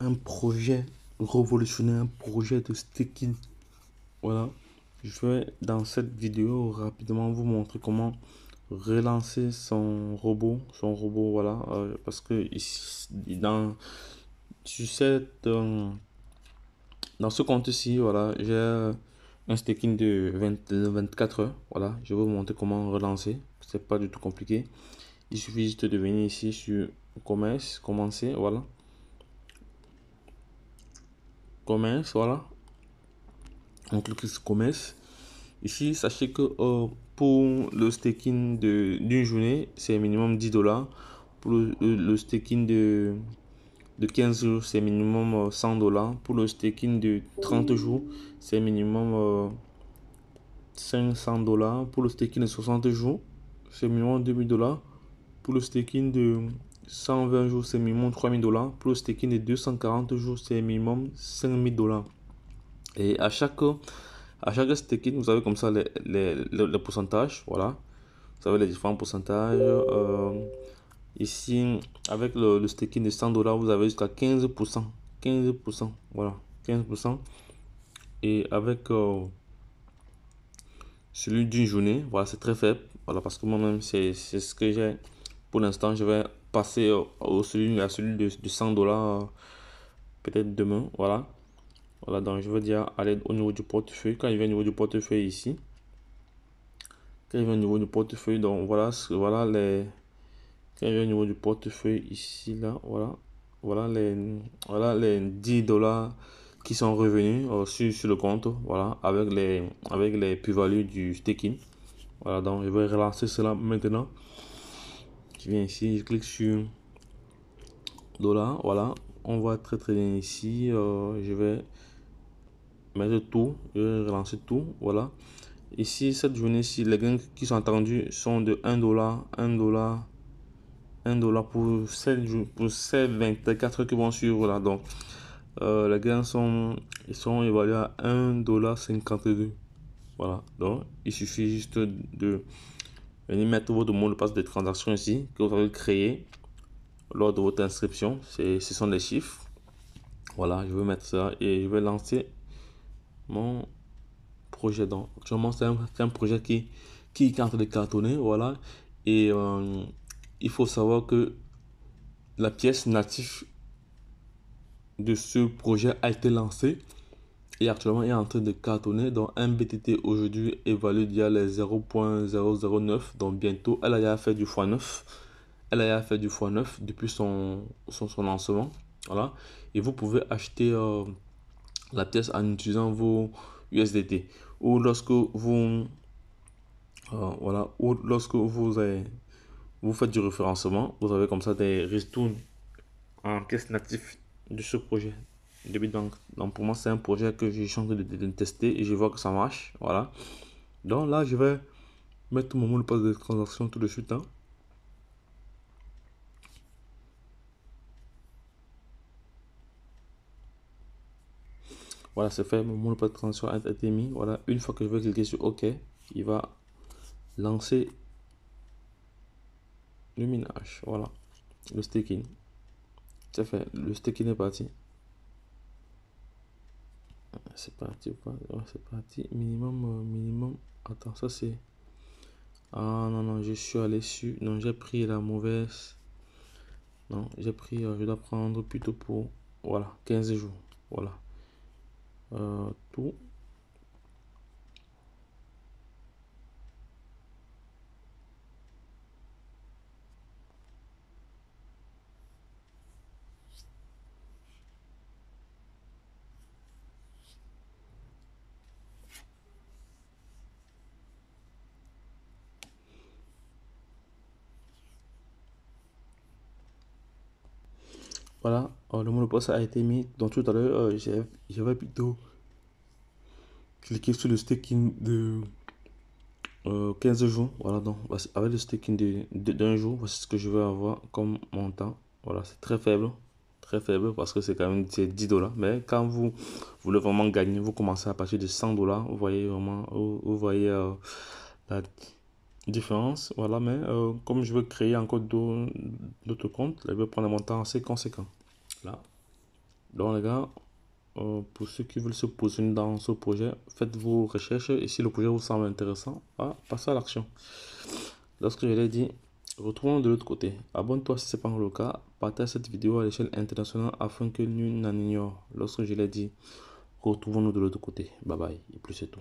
un projet révolutionnaire, un projet de staking Voilà, je vais dans cette vidéo rapidement vous montrer comment relancer son robot, son robot, voilà, euh, parce que ici, dans cette euh, dans ce compte-ci, voilà, j'ai un staking de 20, 24 heures. Voilà, je vais vous montrer comment relancer. C'est pas du tout compliqué. Il suffit juste de venir ici sur commerce, commencer, voilà voilà on clique sur commerce ici sachez que euh, pour le staking d'une journée c'est minimum 10 euh, euh, dollars pour le, staking de de 15 jours c'est minimum 100 dollars pour le staking de 30 jours c'est minimum 500 dollars pour le staking de 60 jours c'est minimum 2000 dollars pour le staking de 120 jours, c'est minimum 3000 dollars. Plus staking de 240 jours, c'est minimum 5000 dollars. Et à chaque, à chaque staking, vous avez comme ça les, les, pourcentages. Voilà. Vous avez les différents pourcentages. Euh, ici, avec le, le staking de 100 dollars, vous avez jusqu'à 15%. 15%. Voilà. 15%. Et avec euh, celui d'une journée, voilà, c'est très faible. Voilà, parce que moi-même, c'est ce que j'ai. Pour l'instant, je vais passer au celui, à celui de, 100 dollars peut-être demain. Voilà. Voilà, donc je veux dire, aller au niveau du portefeuille. Quand il vient au niveau du portefeuille ici, quand il vient au niveau du portefeuille, donc voilà, ce voilà les. Quand il vient au niveau du portefeuille ici, là, voilà. Voilà les, voilà les 10 dollars qui sont revenus euh, sur, sur, le compte, voilà, avec les, avec les plus-values du staking. Voilà, donc je vais relancer cela maintenant vient ici je clique sur dollars voilà on voit très très bien ici euh, je vais mettre tout je vais relancer tout voilà ici cette journée si les gains qui sont attendus sont de 1 dollar 1 dollar 1 dollar pour jours pour ces 24 qui vont suivre la donc euh, les gains sont ils sont évalués à 1 dollar 52 voilà donc il suffit juste de venez mettre votre mot de passe de transaction ici que vous avez créé lors de votre inscription. Ce sont les chiffres. Voilà, je vais mettre ça et je vais lancer mon projet. Donc, actuellement, c'est un, projet qui, qui est en train de cartonner. Voilà. Et euh, il faut savoir que la pièce native de ce projet a été lancée. Et actuellement, il est en train de cartonner. Donc, un BTT aujourd'hui est d'il y les 0.009. Donc, bientôt, elle a fait du x9. Elle a fait du x9 depuis son, son, lancement. Voilà. Et vous pouvez acheter euh, la pièce en utilisant vos USDT. Ou lorsque vous. Euh, voilà. Ou lorsque vous avez, Vous faites du référencement, vous avez comme ça des restos en caisse natif de ce projet. Donc pour moi, c'est un projet que j'ai changé de, tester et je vois que ça marche. Voilà. Donc là, je vais mettre mon mot de passe de transaction tout de suite. Hein. Voilà, c'est fait. Mon mot de passe de transaction a été mis. Voilà, une fois que je vais cliquer sur OK, il va lancer le minage. Voilà, le staking. C'est fait. Le staking est parti c'est parti ou pas c'est parti minimum euh, minimum attends ça c'est ah non non je suis allé sur non j'ai pris la mauvaise non j'ai pris euh, je dois prendre plutôt pour voilà 15 jours voilà euh, tout Voilà, euh, le monopost a été mis. Donc tout à l'heure, euh, j'avais plutôt cliqué sur le staking de 15 euh, jours. Voilà, donc avec le staking d'un jour, voici ce que je veux avoir comme montant. Voilà, c'est très faible. Très faible parce que c'est quand même 10 dollars. Mais quand vous voulez vraiment gagner, vous commencez à partir de 100 dollars. Vous voyez vraiment, vous, voyez différence. Voilà, mais euh, comme je veux créer encore d'autres comptes, là, je vais prendre un temps assez conséquent. Là. Donc les gars, euh, pour ceux qui veulent se positionner dans ce projet, faites vos recherches et si le projet vous semble intéressant, à ah, passez à l'action. Lorsque je l'ai dit, retrouvons de l'autre côté. Abonne-toi si ce n'est pas le cas. Partage cette vidéo à l'échelle internationale afin que nul n'en ignore. Lorsque je l'ai dit, retrouvons-nous de l'autre côté. Bye bye et plus c'est tout.